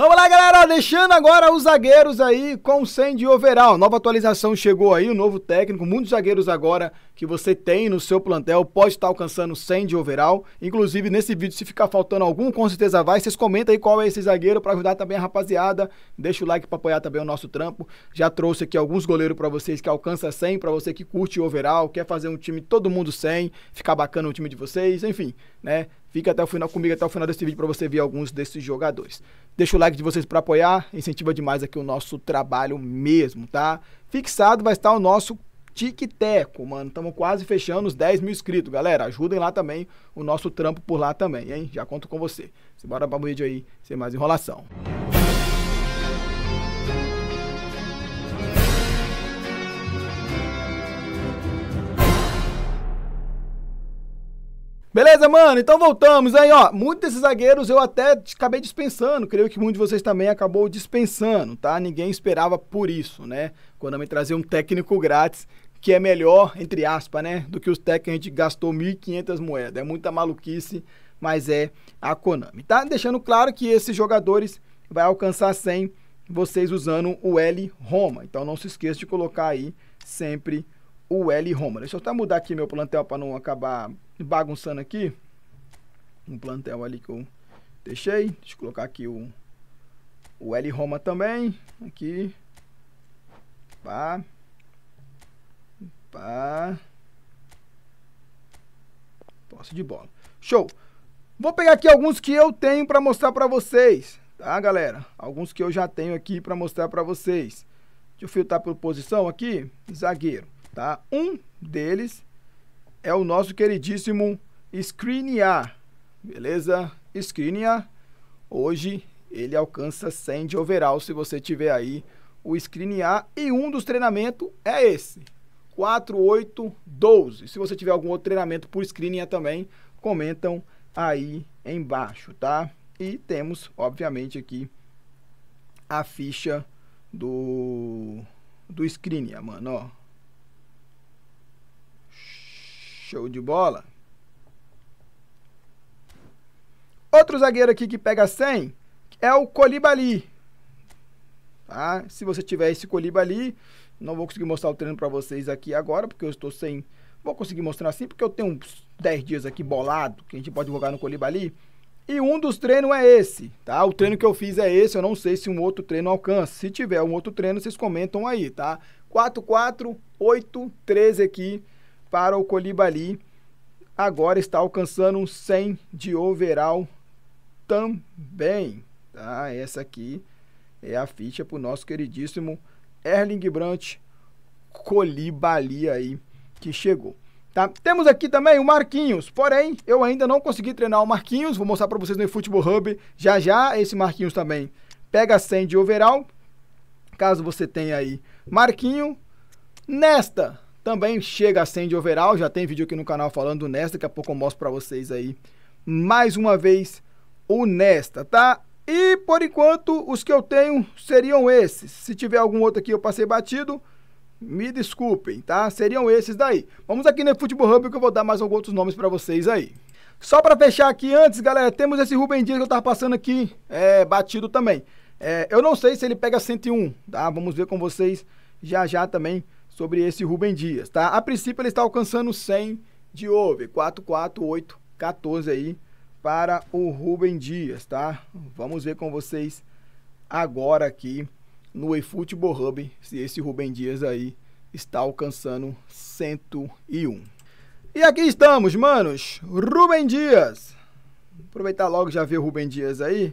Vamos lá, galera, deixando agora os zagueiros aí com 100 de overall. Nova atualização chegou aí, o um novo técnico, muitos zagueiros agora que você tem no seu plantel pode estar alcançando 100 de overall. Inclusive, nesse vídeo, se ficar faltando algum, com certeza vai. Vocês comentem aí qual é esse zagueiro para ajudar também a rapaziada. Deixa o like para apoiar também o nosso trampo. Já trouxe aqui alguns goleiros para vocês que alcança 100, para você que curte overall, quer fazer um time todo mundo 100, ficar bacana o time de vocês, enfim, né? Fica até o final comigo até o final desse vídeo para você ver alguns desses jogadores. Deixa o like de vocês para apoiar, incentiva demais aqui o nosso trabalho mesmo, tá? Fixado vai estar o nosso Tic-Teco, mano. Estamos quase fechando os 10 mil inscritos, galera. Ajudem lá também o nosso trampo por lá também, hein? Já conto com você. Bora para o vídeo aí, sem mais enrolação. Beleza, mano? Então voltamos aí, ó. Muitos desses zagueiros eu até acabei dispensando, creio que muitos de vocês também acabou dispensando, tá? Ninguém esperava por isso, né? Quando me trazer um técnico grátis, que é melhor, entre aspas, né? Do que os técnicos que a gente gastou 1.500 moedas. É muita maluquice, mas é a Konami, tá? Deixando claro que esses jogadores vai alcançar 100 vocês usando o L Roma. Então não se esqueça de colocar aí sempre o L Roma. Deixa eu até mudar aqui meu plantel para não acabar bagunçando aqui. Um plantel ali que eu deixei. Deixa eu colocar aqui o, o L Roma também. Aqui. Pá. Pá. Posse de bola. Show. Vou pegar aqui alguns que eu tenho para mostrar para vocês. Tá, galera? Alguns que eu já tenho aqui para mostrar para vocês. Deixa eu filtrar por posição aqui. Zagueiro, tá? Um deles é o nosso queridíssimo Skriniar, beleza? Skriniar, hoje ele alcança 100 de overall, se você tiver aí o Skriniar, e um dos treinamentos é esse, 4, 8, 12. Se você tiver algum outro treinamento por Skriniar também, comentam aí embaixo, tá? E temos, obviamente, aqui a ficha do do Skriniar, mano, ó. Show de bola. Outro zagueiro aqui que pega 100 é o Colibali. Tá? Se você tiver esse Colibali, não vou conseguir mostrar o treino para vocês aqui agora, porque eu estou sem... Vou conseguir mostrar assim, porque eu tenho uns 10 dias aqui bolado, que a gente pode jogar no Colibali. E um dos treinos é esse, tá? O treino que eu fiz é esse, eu não sei se um outro treino alcança. Se tiver um outro treino, vocês comentam aí, tá? 4, 4, 8, 13 aqui para o Colibali. Agora está alcançando um 100 de overall também. Tá? Essa aqui é a ficha para o nosso queridíssimo Erling Brandt Colibali aí que chegou. Tá? Temos aqui também o Marquinhos, porém eu ainda não consegui treinar o Marquinhos, vou mostrar para vocês no Futebol Hub já já. Esse Marquinhos também pega 100 de overall, caso você tenha aí Marquinho. Nesta, também chega a 100 de overall, já tem vídeo aqui no canal falando nesta, daqui a pouco eu mostro para vocês aí. Mais uma vez, o Nesta, tá? E por enquanto, os que eu tenho seriam esses. Se tiver algum outro aqui eu passei batido, me desculpem, tá? Seriam esses daí. Vamos aqui no Futebol Hub que eu vou dar mais alguns outros nomes para vocês aí. Só para fechar aqui antes, galera, temos esse Rubem Dias que eu tava passando aqui, é, batido também. É, eu não sei se ele pega 101, tá? Vamos ver com vocês já já também sobre esse Rubem Dias, tá? A princípio ele está alcançando 100 de over, 44814 aí para o Rubem Dias, tá? Vamos ver com vocês agora aqui no eFootball Hub se esse Rubem Dias aí está alcançando 101. E aqui estamos, manos. Rubem Dias. Aproveitar logo já ver o Rubem Dias aí.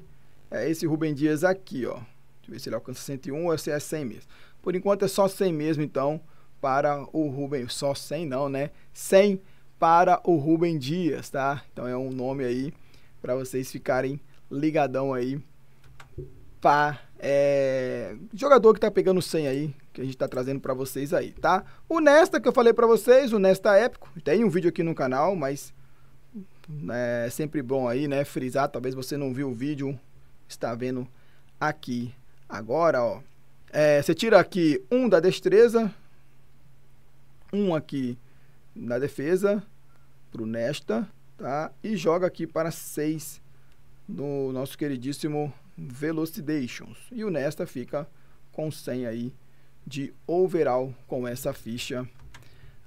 É esse Rubem Dias aqui, ó. Deixa eu ver se ele alcança 101 ou se é 100 mesmo. Por enquanto é só 100 mesmo, então para o Rubem, só 100 não, né? 100 para o Rubem Dias, tá? Então é um nome aí para vocês ficarem ligadão aí. Pá, é, jogador que tá pegando 100 aí, que a gente tá trazendo para vocês aí, tá? O Nesta que eu falei para vocês, o Nesta épico, tem um vídeo aqui no canal, mas né, é sempre bom aí, né, frisar, talvez você não viu o vídeo, está vendo aqui agora, ó. É, você tira aqui um da destreza, um aqui na defesa para o Nesta, tá? E joga aqui para 6 no nosso queridíssimo Velocidations. E o Nesta fica com 100 aí de overall com essa ficha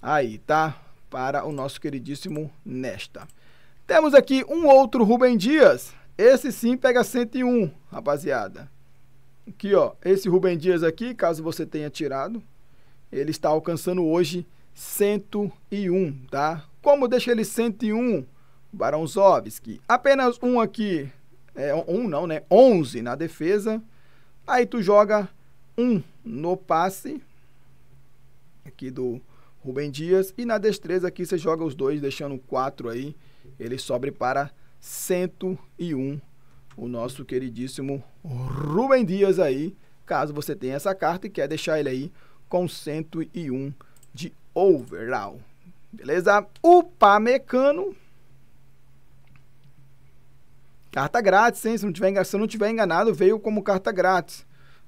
aí, tá? Para o nosso queridíssimo Nesta. Temos aqui um outro Rubem Dias. Esse sim pega 101, rapaziada. Aqui, ó. Esse Rubem Dias aqui, caso você tenha tirado, ele está alcançando hoje 101, tá? Como deixa ele 101, Barãozovski? Apenas um aqui, é, um não, né? 11 na defesa. Aí tu joga um no passe, aqui do Rubem Dias. E na destreza aqui você joga os dois, deixando 4 aí. Ele sobe para 101. O nosso queridíssimo Rubem Dias aí. Caso você tenha essa carta e quer deixar ele aí com 101 de overall. Beleza? O Pamecano. Carta grátis, hein? Se, não tiver, se eu não tiver enganado, veio como carta grátis.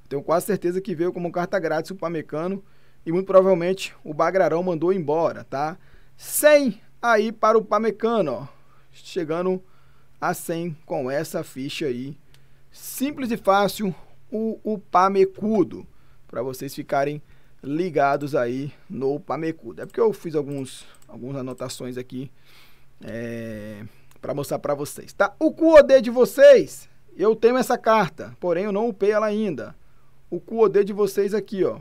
Tenho quase certeza que veio como carta grátis o Pamecano. E muito provavelmente o Bagrarão mandou embora, tá? 100 aí para o Pamecano, ó. Chegando a 100 com essa ficha aí. Simples e fácil, o, o Pamecudo. Para vocês ficarem ligados aí no Pamecudo. É porque eu fiz alguns, algumas anotações aqui é, para mostrar para vocês, tá? O QOD de vocês, eu tenho essa carta, porém eu não upei ela ainda. O QOD de vocês aqui, ó.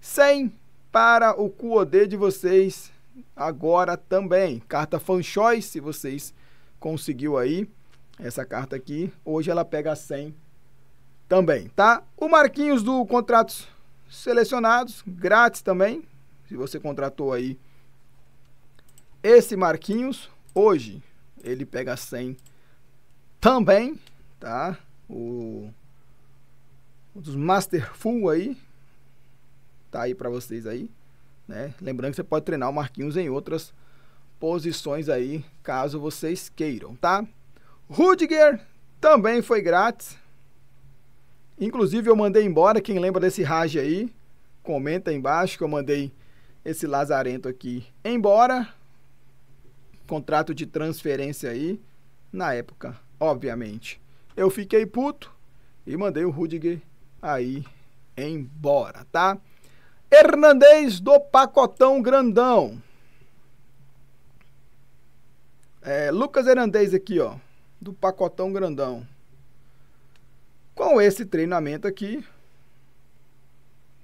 100 para o QOD de vocês agora também. Carta Fanchoy, se vocês conseguiu aí essa carta aqui, hoje ela pega 100 também, tá? O Marquinhos do Contratos selecionados, grátis também. Se você contratou aí esse Marquinhos, hoje ele pega 100 também, tá? O um dos Masterful aí tá aí para vocês aí, né? Lembrando que você pode treinar o Marquinhos em outras posições aí, caso vocês queiram, tá? Rudiger também foi grátis, Inclusive, eu mandei embora. Quem lembra desse Raj aí, comenta aí embaixo que eu mandei esse Lazarento aqui embora. Contrato de transferência aí, na época, obviamente. Eu fiquei puto e mandei o Rudiger aí embora, tá? Hernandes do Pacotão Grandão. É, Lucas Hernandes aqui, ó, do Pacotão Grandão. Com esse treinamento aqui,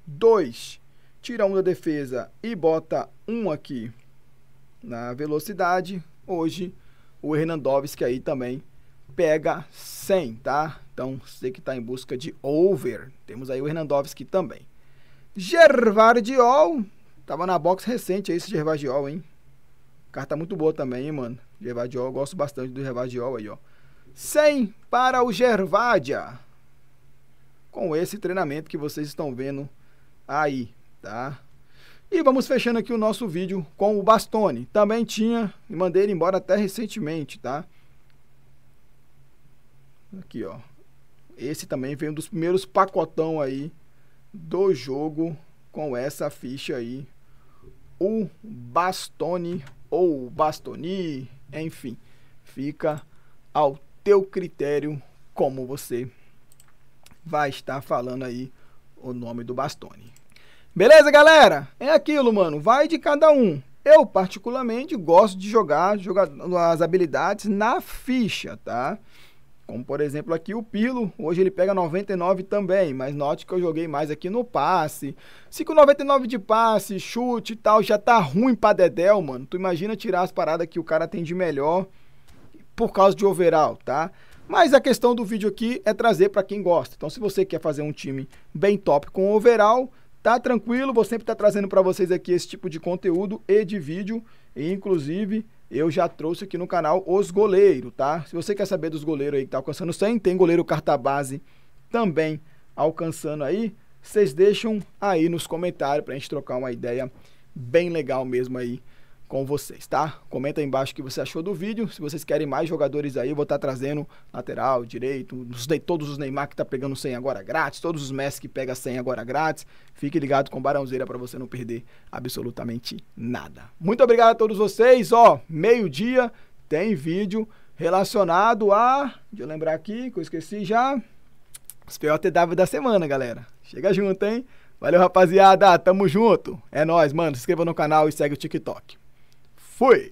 2, tira um da defesa e bota um aqui na velocidade. Hoje, o Hernandovski aí também pega 100, tá? Então, você que está em busca de over, temos aí o Hernandovski também. Gervardiol, tava na box recente aí esse Gervardiol, hein? Carta muito boa também, hein, mano? Gervardiol, eu gosto bastante do Gervardiol aí, ó. 100 para o Gervadia com esse treinamento que vocês estão vendo aí, tá? E vamos fechando aqui o nosso vídeo com o Bastone. Também tinha, e mandei ele embora até recentemente, tá? Aqui, ó. Esse também veio um dos primeiros pacotão aí do jogo com essa ficha aí. O Bastone ou Bastoni, enfim. Fica ao teu critério como você vai estar falando aí o nome do Bastoni. Beleza, galera? É aquilo, mano. Vai de cada um. Eu, particularmente, gosto de jogar, jogar as habilidades na ficha, tá? Como, por exemplo, aqui o Pilo. Hoje ele pega 99 também, mas note que eu joguei mais aqui no passe. Se com 99 de passe, chute e tal, já tá ruim pra Dedel, mano. Tu imagina tirar as paradas que o cara tem de melhor por causa de overall, tá? Mas a questão do vídeo aqui é trazer para quem gosta. Então, se você quer fazer um time bem top com overall, tá tranquilo, vou sempre estar tá trazendo para vocês aqui esse tipo de conteúdo e de vídeo, e inclusive eu já trouxe aqui no canal os goleiros, tá? Se você quer saber dos goleiros aí que tá alcançando 100, tem goleiro carta base também alcançando aí, vocês deixam aí nos comentários para a gente trocar uma ideia bem legal mesmo aí com vocês, tá? Comenta aí embaixo o que você achou do vídeo. Se vocês querem mais jogadores aí, eu vou estar tá trazendo lateral, direito, todos os Neymar que tá pegando 100 agora grátis, todos os Messi que pega 100 agora grátis. Fique ligado com Barãozeira para você não perder absolutamente nada. Muito obrigado a todos vocês, ó, meio-dia tem vídeo relacionado a, de eu lembrar aqui, que eu esqueci já, os POTW da semana, galera. Chega junto, hein? Valeu, rapaziada. Tamo junto. É nós, mano. Se inscreva no canal e segue o TikTok. Fui!